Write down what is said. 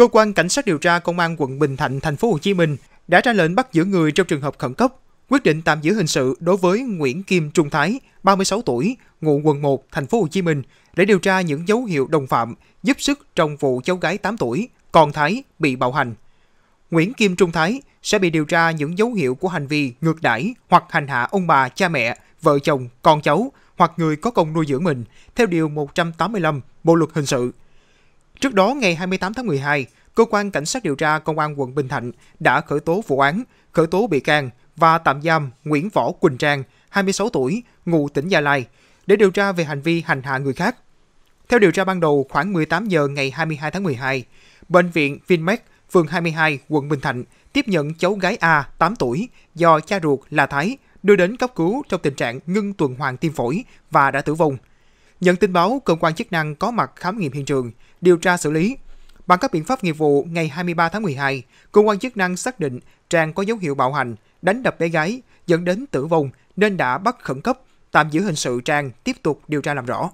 Cơ quan cảnh sát điều tra công an quận Bình Thạnh, thành phố Hồ Chí Minh đã ra lệnh bắt giữ người trong trường hợp khẩn cấp, quyết định tạm giữ hình sự đối với Nguyễn Kim Trung Thái, 36 tuổi, ngụ quận 1, thành phố Hồ Chí Minh để điều tra những dấu hiệu đồng phạm giúp sức trong vụ cháu gái 8 tuổi còn Thái bị bạo hành. Nguyễn Kim Trung Thái sẽ bị điều tra những dấu hiệu của hành vi ngược đãi hoặc hành hạ ông bà, cha mẹ, vợ chồng, con cháu hoặc người có công nuôi dưỡng mình theo điều 185 Bộ luật hình sự. Trước đó, ngày 28 tháng 12, Cơ quan Cảnh sát điều tra Công an quận Bình Thạnh đã khởi tố vụ án, khởi tố bị can và tạm giam Nguyễn Võ Quỳnh Trang, 26 tuổi, ngụ tỉnh Gia Lai, để điều tra về hành vi hành hạ người khác. Theo điều tra ban đầu, khoảng 18 giờ ngày 22 tháng 12, Bệnh viện Vinmec, phường 22, quận Bình Thạnh tiếp nhận cháu gái A, 8 tuổi, do cha ruột là Thái đưa đến cấp cứu trong tình trạng ngưng tuần hoàn tim phổi và đã tử vong. Nhận tin báo, cơ quan chức năng có mặt khám nghiệm hiện trường – điều tra xử lý. Bằng các biện pháp nghiệp vụ, ngày 23 tháng 12, cơ quan chức năng xác định Trang có dấu hiệu bạo hành, đánh đập bé gái, dẫn đến tử vong nên đã bắt khẩn cấp, tạm giữ hình sự Trang tiếp tục điều tra làm rõ.